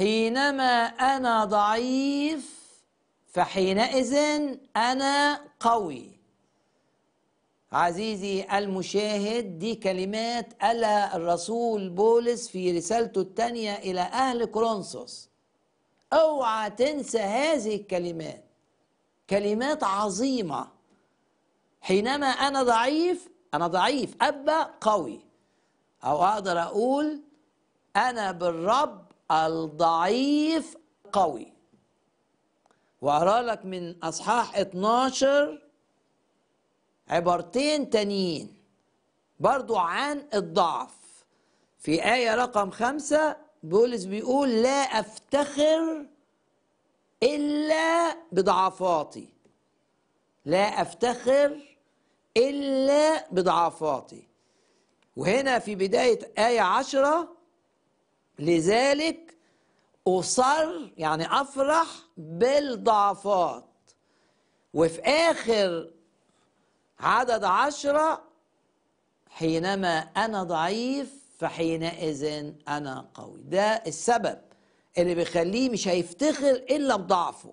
حينما أنا ضعيف فحينئذ أنا قوي عزيزي المشاهد دي كلمات ألا الرسول بولس في رسالته الثانية إلى أهل كورنثوس اوعى تنسى هذه الكلمات كلمات عظيمة حينما أنا ضعيف أنا ضعيف أبا قوي أو أقدر أقول أنا بالرب الضعيف قوي وأرى لك من أصحاح 12 عبارتين تانيين برضو عن الضعف في آية رقم خمسة بولس بيقول لا أفتخر إلا بضعفاتي لا أفتخر إلا بضعفاتي وهنا في بداية آية عشرة لذلك أصر يعني أفرح بالضعفات وفي آخر عدد عشرة حينما أنا ضعيف فحينئذ أنا قوي ده السبب اللي بيخليه مش هيفتخر إلا بضعفه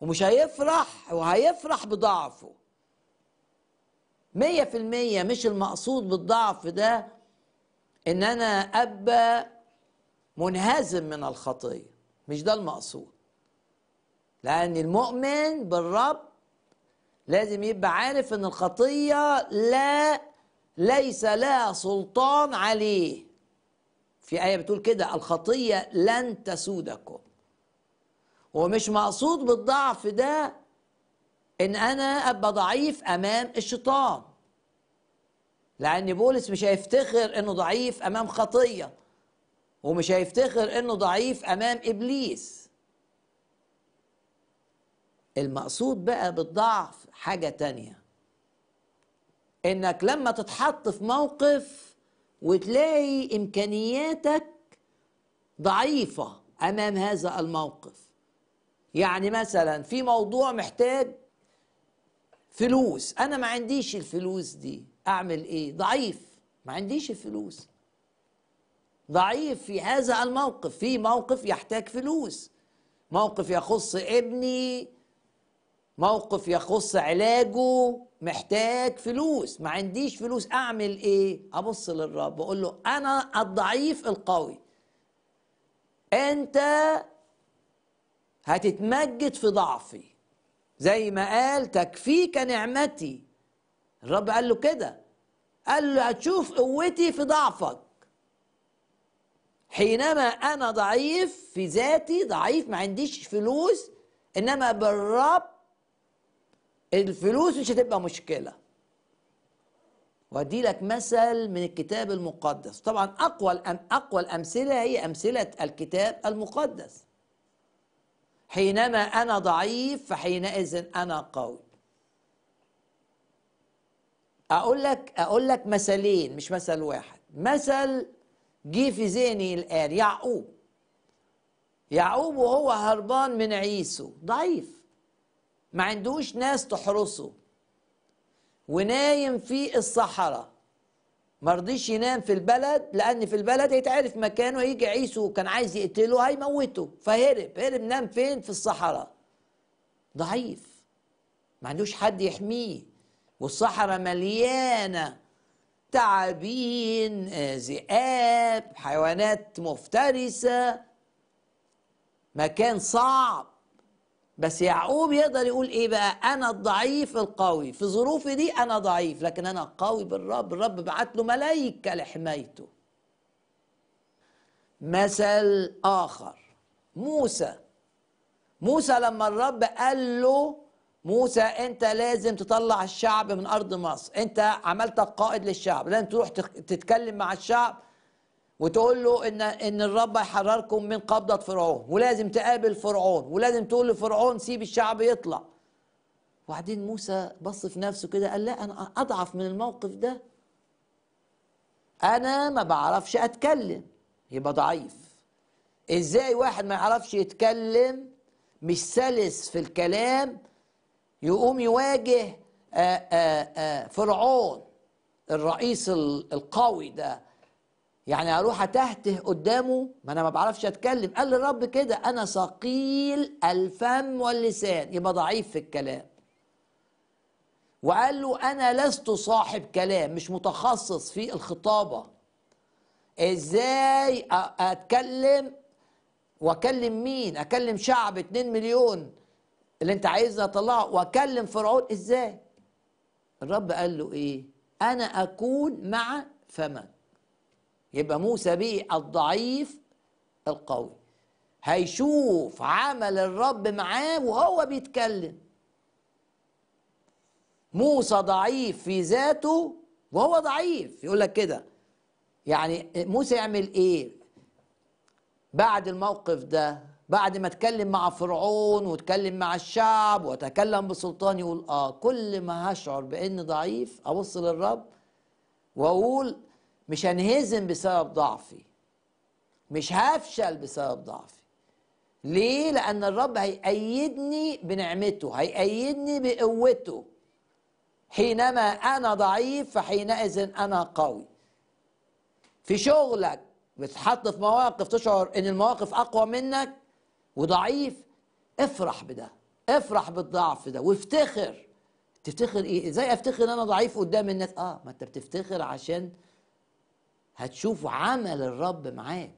ومش هيفرح وهيفرح بضعفه مية في المية مش المقصود بالضعف ده إن أنا أبقى منهزم من الخطيه مش ده المقصود لان المؤمن بالرب لازم يبقى عارف ان الخطيه لا ليس لها سلطان عليه في ايه بتقول كده الخطيه لن تسودكم ومش مقصود بالضعف ده ان انا ابقى ضعيف امام الشيطان لان بولس مش هيفتخر انه ضعيف امام خطيه ومش هيفتخر انه ضعيف امام ابليس المقصود بقى بالضعف حاجه تانيه انك لما تتحط في موقف وتلاقي امكانياتك ضعيفه امام هذا الموقف يعني مثلا في موضوع محتاج فلوس انا ما عنديش الفلوس دي اعمل ايه ضعيف ما عنديش الفلوس ضعيف في هذا الموقف في موقف يحتاج فلوس موقف يخص ابني موقف يخص علاجه محتاج فلوس ما عنديش فلوس اعمل ايه ابص للرب واقول له انا الضعيف القوي انت هتتمجد في ضعفي زي ما قال تكفيك نعمتي الرب قال له كده قال له هتشوف قوتي في ضعفك حينما أنا ضعيف في ذاتي ضعيف ما عنديش فلوس إنما بالرب الفلوس مش هتبقى مشكلة وأدي لك مثل من الكتاب المقدس طبعا أقوى الأم أقوى الأمثلة هي أمثلة الكتاب المقدس حينما أنا ضعيف فحينئذ أنا قوي أقول لك أقول لك مثلين مش مثل واحد مثل جه في ذهني الآن يعقوب يعقوب وهو هربان من عيسو ضعيف ما عندوش ناس تحرسه ونايم في الصحراء ما رضيش ينام في البلد لأن في البلد هيتعرف مكانه هيجي عيسو وكان عايز يقتله هيموته فهرب هرب نام فين في الصحراء ضعيف ما عندوش حد يحميه والصحراء مليانة تعابين آه، ذئاب حيوانات مفترسة مكان صعب بس يعقوب يقدر يقول ايه بقى انا الضعيف القوي في ظروفي دي انا ضعيف لكن انا قوي بالرب الرب بعت له ملائكة لحمايته مثل اخر موسى موسى لما الرب قال له موسى انت لازم تطلع الشعب من ارض مصر انت عملتك قائد للشعب لازم تروح تتكلم مع الشعب وتقول له ان ان الرب هيحرركم من قبضه فرعون ولازم تقابل فرعون ولازم تقول لفرعون سيب الشعب يطلع وبعدين موسى بص في نفسه كده قال لا انا اضعف من الموقف ده انا ما بعرفش اتكلم يبقى ضعيف ازاي واحد ما يعرفش يتكلم مش سلس في الكلام يقوم يواجه آه، آه، آه، فرعون الرئيس القوي ده يعني اروح اتهته قدامه ما انا ما بعرفش اتكلم قال للرب كده انا ثقيل الفم واللسان يبقى ضعيف في الكلام وقال له انا لست صاحب كلام مش متخصص في الخطابه ازاي اتكلم واكلم مين اكلم شعب 2 مليون اللي انت عايزه اطلعه واكلم فرعون ازاي الرب قال له ايه انا اكون مع فمك يبقى موسى بيه الضعيف القوي هيشوف عمل الرب معاه وهو بيتكلم موسى ضعيف في ذاته وهو ضعيف يقول لك كده يعني موسى يعمل ايه بعد الموقف ده بعد ما اتكلم مع فرعون واتكلم مع الشعب واتكلم بسلطان يقول اه كل ما هشعر باني ضعيف ابص للرب واقول مش هنهزم بسبب ضعفي مش هفشل بسبب ضعفي ليه لان الرب هيأيدني بنعمته هيأيدني بقوته حينما انا ضعيف فحينئذ انا قوي في شغلك بتحط في مواقف تشعر ان المواقف اقوى منك وضعيف افرح بده افرح بالضعف ده وافتخر تفتخر ايه ازاي افتخر ان انا ضعيف قدام الناس اه ما انت بتفتخر عشان هتشوف عمل الرب معاك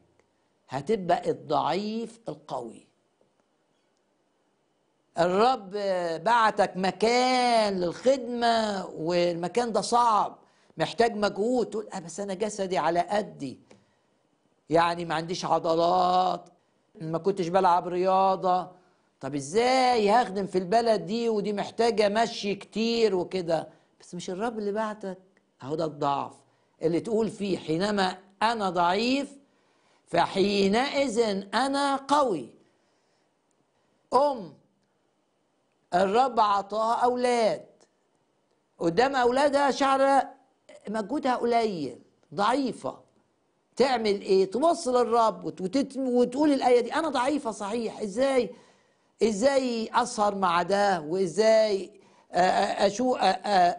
هتبقى الضعيف القوي الرب بعتك مكان للخدمة والمكان ده صعب محتاج مجهود تقول أه بس أنا جسدي على قدي يعني ما عنديش عضلات ما كنتش بلعب رياضه طب ازاي هخدم في البلد دي ودي محتاجه مشي كتير وكده بس مش الرب اللي بعتك اهو ده الضعف اللي تقول فيه حينما انا ضعيف فحينئذ انا قوي ام الرب عطاها اولاد قدام اولادها شعر مجهودها قليل ضعيفه تعمل ايه توصل الرب وتقول الايه دي انا ضعيفه صحيح ازاي ازاي اسهر مع ده وازاي اشو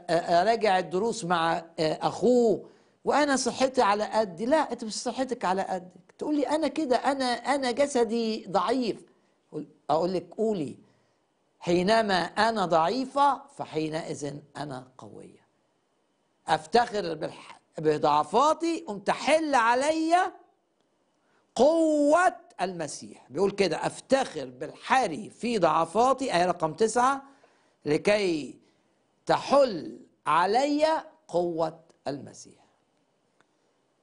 اراجع الدروس مع اخوه وانا صحتي على قد لا انت مش صحتك على قدك تقول لي انا كده انا انا جسدي ضعيف اقول لك قولي حينما انا ضعيفه فحينئذ انا قويه افتخر بالحق بضعفاتي قم تحل عليا قوة المسيح بيقول كده أفتخر بالحري في ضعفاتي آية رقم تسعة لكي تحل علي قوة المسيح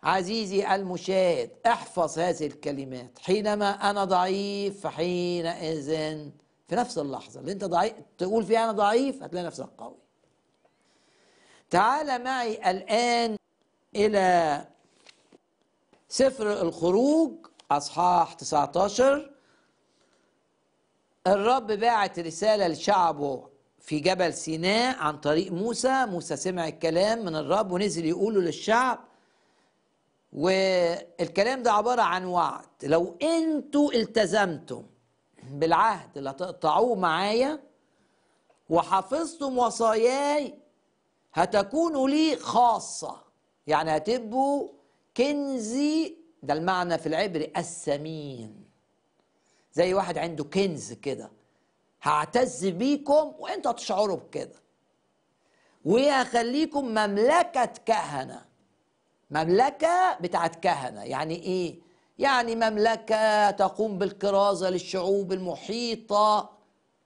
عزيزي المشاهد احفظ هذه الكلمات حينما أنا ضعيف فحينئذ في نفس اللحظة اللي أنت ضعيف تقول فيها أنا ضعيف هتلاقي نفسك قوي تعال معي الآن إلى سفر الخروج أصحاح 19 الرب باعت رسالة لشعبه في جبل سيناء عن طريق موسى موسى سمع الكلام من الرب ونزل يقوله للشعب والكلام ده عبارة عن وعد لو انتوا التزمتم بالعهد اللي هتقطعوه معايا وحفظتم وصاياي هتكونوا لي خاصة يعني هتبقوا كنزي ده المعنى في العبري الثمين زي واحد عنده كنز كده هعتز بيكم وانتوا هتشعروا بكده وهخليكم مملكة كهنة مملكة بتاعت كهنة يعني ايه؟ يعني مملكة تقوم بالكرازة للشعوب المحيطة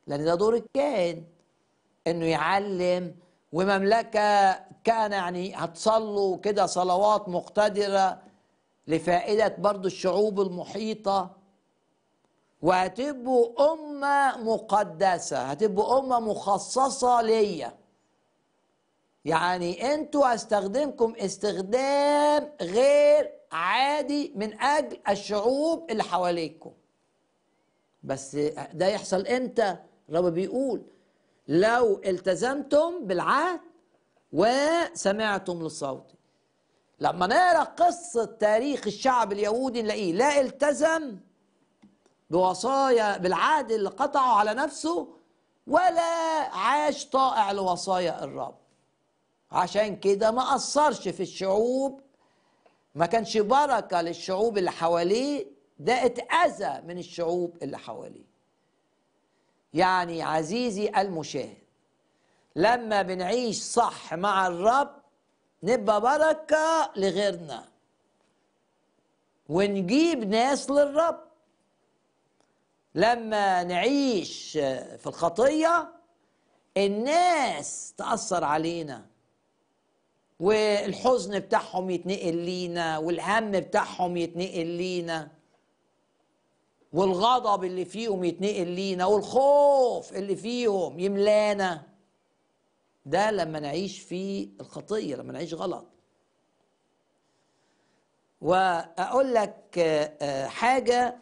لأن ده دور الكاهن إنه يعلم ومملكة كان يعني هتصلوا كده صلوات مقتدرة لفائدة برضو الشعوب المحيطة وهتبقوا أمة مقدسة هتبقوا أمة مخصصة ليا يعني أنتوا هستخدمكم استخدام غير عادي من أجل الشعوب اللي حواليكم بس ده يحصل إمتى؟ الرب بيقول لو التزمتم بالعهد وسمعتم لصوتي لما نقرا قصه تاريخ الشعب اليهودي نلاقيه لا التزم بوصايا بالعهد اللي قطعه على نفسه ولا عاش طائع لوصايا الرب عشان كده ما اثرش في الشعوب ما كانش بركه للشعوب اللي حواليه ده اتاذى من الشعوب اللي حواليه يعني عزيزي المشاهد لما بنعيش صح مع الرب نبقى بركة لغيرنا ونجيب ناس للرب لما نعيش في الخطية الناس تأثر علينا والحزن بتاعهم يتنقل لينا والهم بتاعهم يتنقل لينا والغضب اللي فيهم يتنقل لينا والخوف اللي فيهم يملانا ده لما نعيش في الخطية لما نعيش غلط وأقول لك آه، آه، حاجة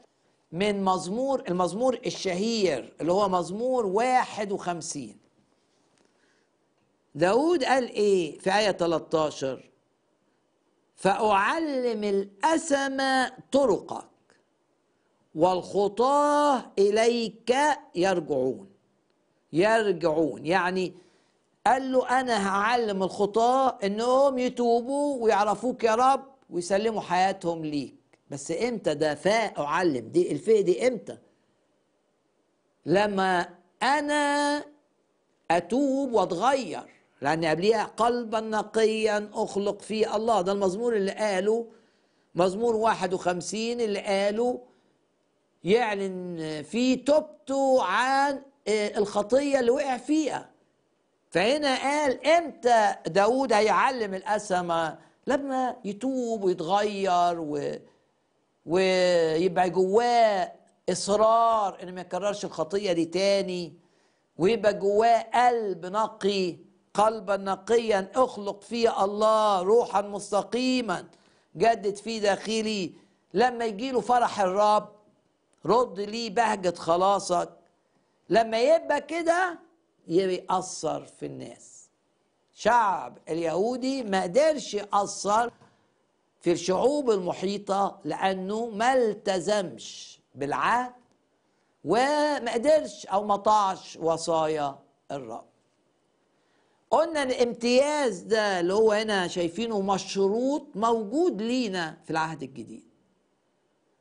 من مزمور المزمور الشهير اللي هو مزمور 51 داود قال ايه في آية 13 فأعلم الأسم طرقك والخطاه اليك يرجعون يرجعون يعني قال له انا هعلم الخطاه انهم يتوبوا ويعرفوك يا رب ويسلموا حياتهم ليك بس امتى ده فاء اعلم دي الفاء دي امتى لما انا اتوب واتغير لان قبليها قلبا نقيا اخلق فيه الله ده المزمور اللي قاله مزمور 51 اللي قاله يعلن يعني فيه توبته عن آه، الخطية اللي وقع فيها فهنا قال امتى داود هيعلم القسمة لما يتوب ويتغير و... ويبقى جواه إصرار إن ما يكررش الخطية دي تاني ويبقى جواه قلب نقي قلبا نقيا اخلق فيه الله روحا مستقيما جدد فيه داخلي لما يجيله فرح الرب رد لي بهجة خلاصك لما يبقى كده يأثر في الناس شعب اليهودي ما قدرش يأثر في الشعوب المحيطة لأنه ما التزمش بالعهد وما قدرش أو ما طاعش وصايا الرب قلنا الامتياز ده اللي هو هنا شايفينه مشروط موجود لينا في العهد الجديد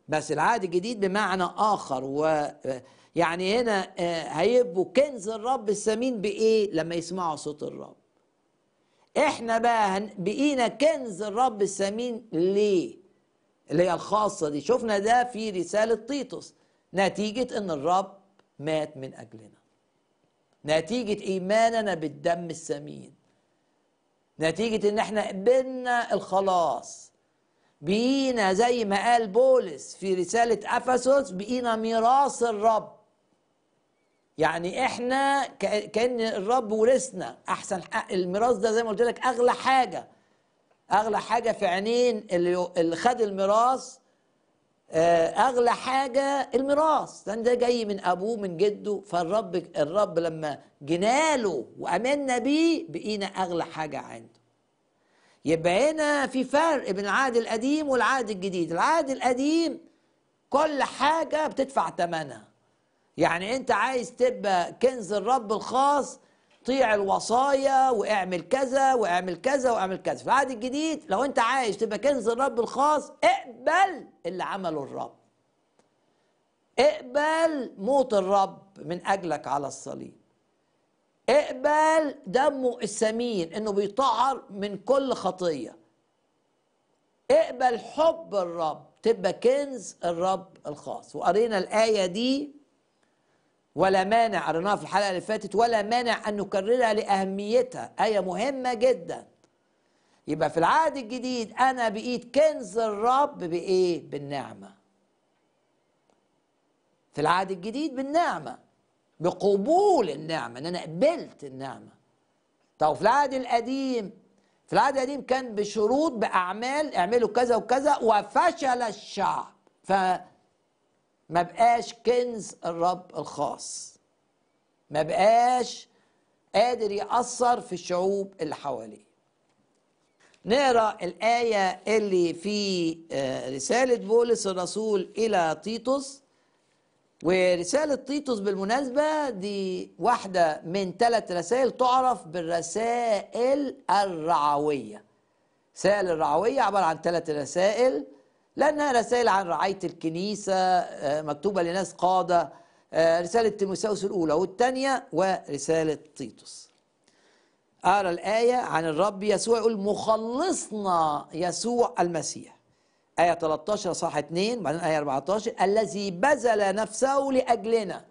بس العهد الجديد بمعنى اخر ويعني هنا آه، هيبقوا كنز الرب السمين بايه لما يسمعوا صوت الرب احنا بقى بقينا كنز الرب السمين ليه اللي هي الخاصه دي شفنا ده في رساله تيتوس نتيجه ان الرب مات من اجلنا نتيجه ايماننا بالدم السمين نتيجه ان احنا قبلنا الخلاص بقينا زي ما قال بولس في رسالة أفسس بقينا ميراث الرب يعني احنا كأن الرب ورثنا أحسن حق الميراث ده زي ما قلت لك أغلى حاجة أغلى حاجة في عينين اللي, اللي خد الميراث آه، اغلى حاجه الميراث ده, ده جاي من ابوه من جده فالرب الرب لما جناله وامنا بيه بقينا اغلى حاجه عنده يبقى هنا في فرق بين العهد القديم والعهد الجديد العهد القديم كل حاجة بتدفع ثمنها يعني انت عايز تبقى كنز الرب الخاص طيع الوصايا واعمل كذا واعمل كذا واعمل كذا في العهد الجديد لو انت عايز تبقى كنز الرب الخاص اقبل اللي عمله الرب اقبل موت الرب من اجلك على الصليب اقبل دمه السمين انه بيطهر من كل خطيه اقبل حب الرب تبقى كنز الرب الخاص وقرينا الايه دي ولا مانع قريناها في الحلقه اللي فاتت ولا مانع ان نكررها لاهميتها ايه مهمه جدا يبقى في العهد الجديد انا بقيت كنز الرب بايه بالنعمه في العهد الجديد بالنعمه بقبول النعمة إن أنا قبلت النعمة طب في العهد القديم في العهد القديم كان بشروط بأعمال اعملوا كذا وكذا وفشل الشعب ما بقاش كنز الرب الخاص ما بقاش قادر يأثر في الشعوب اللي حواليه نقرا الآية اللي في آه، رسالة بولس الرسول إلى تيتوس ورسالة تيتوس بالمناسبة دي واحدة من ثلاث رسائل تعرف بالرسائل الرعوية رسائل الرعوية عبارة عن ثلاث رسائل لأنها رسائل عن رعاية الكنيسة آه، مكتوبة لناس قادة آه، رسالة تيموساوس الأولى والثانية ورسالة تيتوس أقرأ الآية عن الرب يسوع يقول مخلصنا يسوع المسيح آية 13 صح 2 بعدين آية 14 الذي بذل نفسه لأجلنا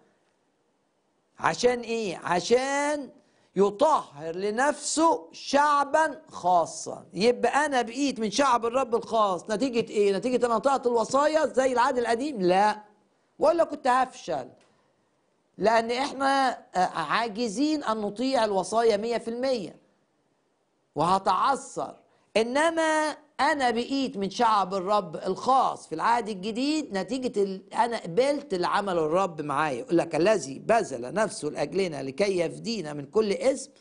عشان إيه؟ عشان يطهر لنفسه شعبا خاصا يبقى أنا بقيت من شعب الرب الخاص نتيجة إيه؟ نتيجة أنا طاعت الوصايا زي العهد القديم؟ لا ولا كنت هفشل لأن إحنا آه، عاجزين أن نطيع الوصايا 100% وهتعثر إنما انا بقيت من شعب الرب الخاص في العهد الجديد نتيجه ال... انا قبلت العمل الرب معايا يقول لك الذي بذل نفسه لاجلنا لكي يفدينا من كل اسم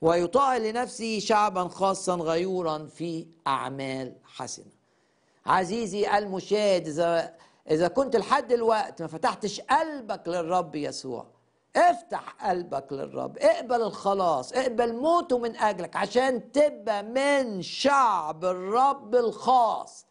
ويطاع لنفسه شعبا خاصا غيورا في اعمال حسنه عزيزي المشاهد اذا اذا كنت لحد الوقت ما فتحتش قلبك للرب يسوع افتح قلبك للرب اقبل الخلاص اقبل موته من اجلك عشان تبقى من شعب الرب الخاص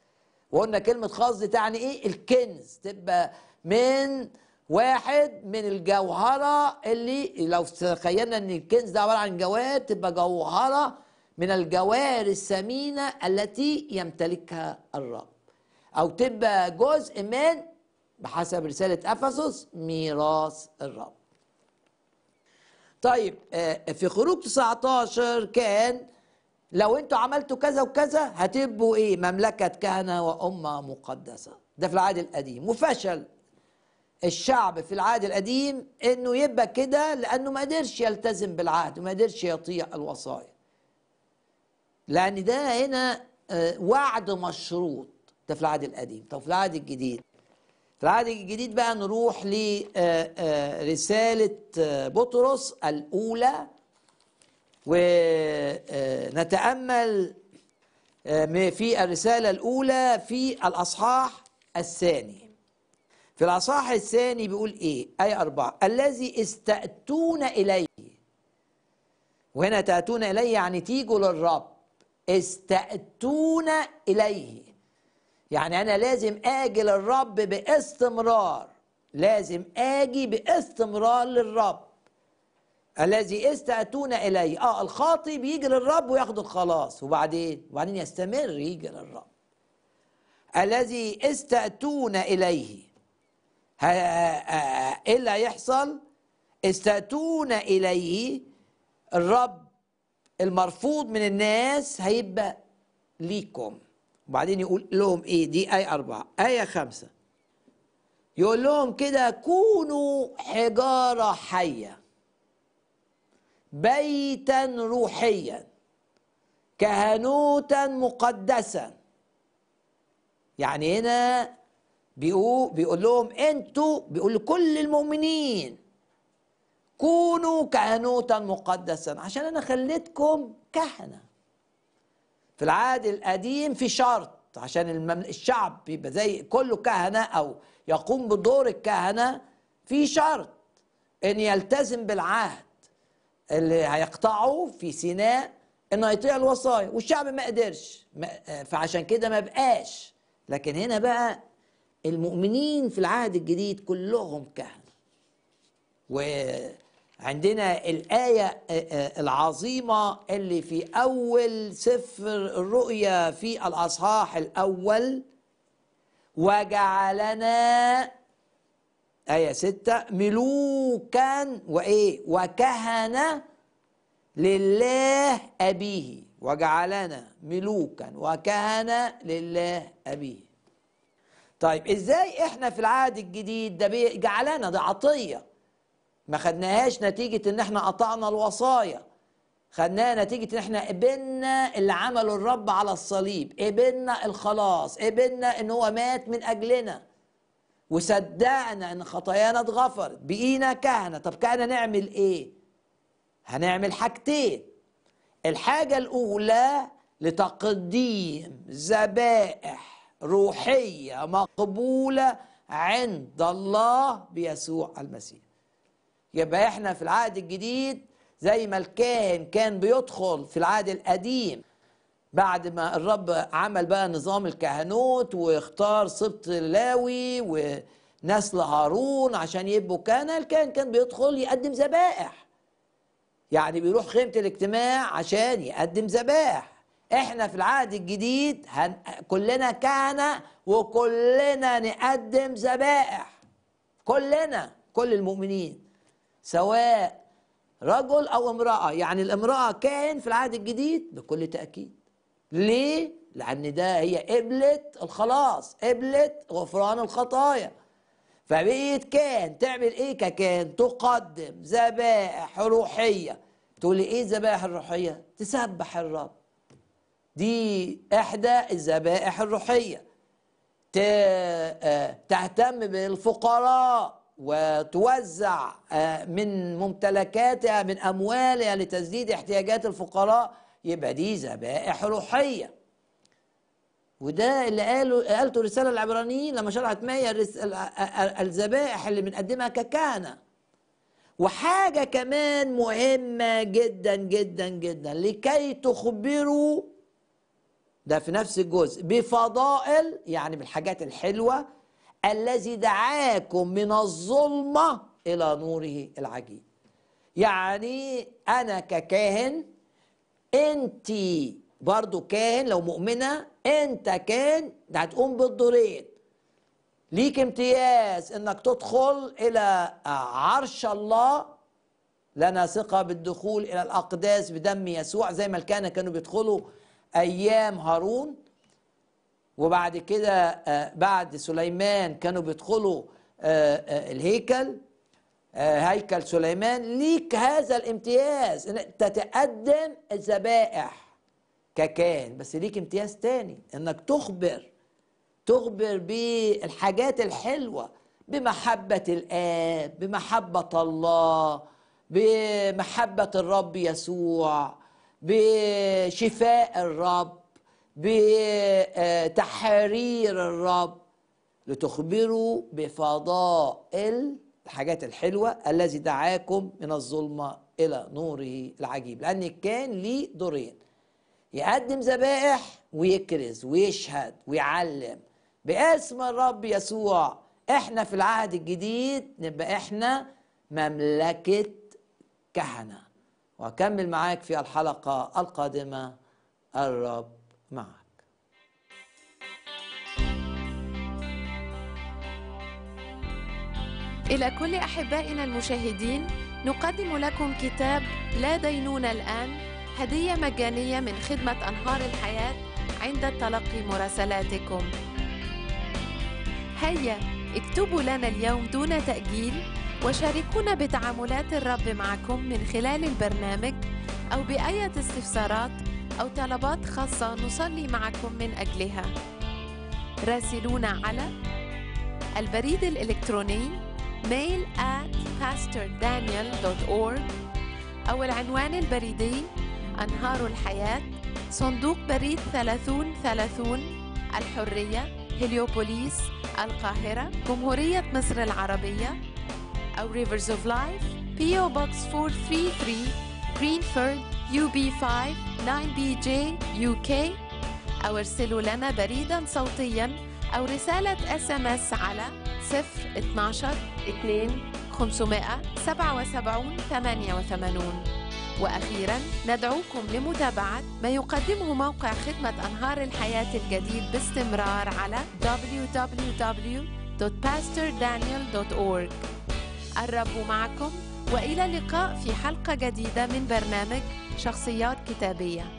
وقلنا كلمة خاص دي تعني ايه الكنز تبقى من واحد من الجوهرة اللي لو تخيلنا ان الكنز ده عبارة عن جواهر تبقى جوهرة من الجواهر الثمينة التي يمتلكها الرب أو تبقى جزء من بحسب رسالة أفسس ميراث الرب طيب آه، في خروج 19 كان لو انتوا عملتوا كذا وكذا هتبقوا ايه مملكة كهنة وأمة مقدسة ده في العهد القديم وفشل الشعب في العهد القديم انه يبقى كده لانه ما قدرش يلتزم بالعهد وما قدرش يطيع الوصايا لان ده هنا آه، وعد مشروط ده في العهد القديم طب في العهد الجديد في العهد الجديد بقى نروح لرسالة آه، آه، آه، بطرس الأولى ونتأمل في الرسالة الأولى في الأصحاح الثاني في الأصحاح الثاني بيقول إيه؟ آية أربعة الذي استأتون إليه وهنا تأتون إليه يعني تيجوا للرب استأتون إليه يعني انا لازم اجي للرب باستمرار لازم اجي باستمرار للرب الذي استأتون اليه اه الخاطي بيجي للرب وياخد الخلاص وبعدين وبعدين يستمر يجي للرب الذي استأتون اليه ايه آه، آه، اللي هيحصل استأتون اليه الرب المرفوض من الناس هيبقى ليكم وبعدين يقول لهم ايه دي آية أربعة آية خمسة يقول لهم كده كونوا حجارة حية بيتا روحيا كهنوتا مقدسا يعني هنا بيقول, بيقول لهم انتوا بيقول لكل المؤمنين كونوا كهنوتا مقدسا عشان انا خليتكم كهنه في العهد القديم في شرط عشان الشعب يبقى زي كله كهنة أو يقوم بدور الكهنة في شرط إن يلتزم بالعهد اللي هيقطعه في سيناء إنه يطيع الوصايا والشعب ما قدرش فعشان كده ما بقاش لكن هنا بقى المؤمنين في العهد الجديد كلهم كهنة و عندنا الآية آه، آه، العظيمة اللي في أول سفر الرؤيا في الأصحاح الأول وجعلنا آية ستة ملوكا وإيه وكهنة لله أبيه وجعلنا ملوكا وكهنة لله أبيه طيب إزاي إحنا في العهد الجديد ده جعلنا ده عطية ما خدناهاش نتيجه ان احنا قطعنا الوصايا خدناها نتيجه ان احنا قبلنا اللي عمله الرب على الصليب قبلنا الخلاص قبلنا ان هو مات من اجلنا وصدقنا ان خطايانا اتغفرت بقينا كهنه طب كهنه نعمل ايه هنعمل حاجتين الحاجه الاولى لتقديم ذبائح روحيه مقبوله عند الله بيسوع المسيح يبقى احنا في العهد الجديد زي ما الكاهن كان بيدخل في العهد القديم بعد ما الرب عمل بقى نظام الكهنوت واختار سبط اللاوي ونسل هارون عشان يبقوا كهنه الكاهن كان بيدخل يقدم ذبائح يعني بيروح خيمه الاجتماع عشان يقدم ذبائح احنا في العهد الجديد هن... كلنا كهنه وكلنا نقدم ذبائح كلنا كل المؤمنين سواء رجل أو امرأة يعني الامرأة كاهن في العهد الجديد بكل تأكيد ليه؟ لأن ده هي قبلت الخلاص قبلت غفران الخطايا فبقيت كان تعمل ايه ككان تقدم ذبائح روحيه تقولي ايه الذبائح الروحيه تسبح الرب دي احدى الذبائح الروحيه آه، تهتم بالفقراء وتوزع آه، من ممتلكاتها من اموالها لتسديد احتياجات الفقراء يبقى دي ذبائح روحيه وده اللي قاله قالته الرساله العبرانيين لما شرحت مايا الذبائح اللي بنقدمها ككهنه وحاجه كمان مهمه جدا جدا جدا لكي تخبروا ده في نفس الجزء بفضائل يعني بالحاجات الحلوه الذي دعاكم من الظلمة إلى نوره العجيب يعني أنا ككاهن أنت برضو كاهن لو مؤمنة أنت كاهن هتقوم بالدورين ليك امتياز انك تدخل الى عرش الله لنا ثقة بالدخول الى الاقداس بدم يسوع زي ما الكهنة كانوا بيدخلوا ايام هارون وبعد كده آه، بعد سليمان كانوا بيدخلوا آه، آه، الهيكل هيكل سليمان ليك هذا الامتياز ان تتقدم الذبائح ككان بس ليك امتياز تاني انك تخبر تخبر بالحاجات الحلوه بمحبه الاب بمحبه الله بمحبه الرب يسوع بشفاء الرب بتحرير الرب لتخبروا بفضائل الحاجات الحلوة الذي دعاكم من الظلمة إلى نوره العجيب لأن كان ليه دورين يقدم ذبائح ويكرز ويشهد ويعلم باسم الرب يسوع احنا في العهد الجديد نبقى احنا مملكة كهنة وأكمل معاك في الحلقة القادمة الرب معك إلى كل أحبائنا المشاهدين نقدم لكم كتاب لا دينون الآن هدية مجانية من خدمة أنهار الحياة عند تلقي مراسلاتكم هيا اكتبوا لنا اليوم دون تأجيل وشاركونا بتعاملات الرب معكم من خلال البرنامج أو بأية استفسارات أو طلبات خاصة نصلي معكم من أجلها راسلونا على البريد الإلكتروني mail at pastordaniel.org أو العنوان البريدي أنهار الحياة صندوق بريد 3030 الحرية هليوبوليس القاهرة جمهورية مصر العربية أو Rivers of Life PO Box 433 Greenford UB5 9BJ UK أو ارسلوا لنا بريدا صوتيا أو رسالة اس ام اس على 012 2 577 88 وأخيرا ندعوكم لمتابعة ما يقدمه موقع خدمة أنهار الحياة الجديد باستمرار على www.pastordaniel.org الرب معكم والى اللقاء في حلقه جديده من برنامج شخصيات كتابيه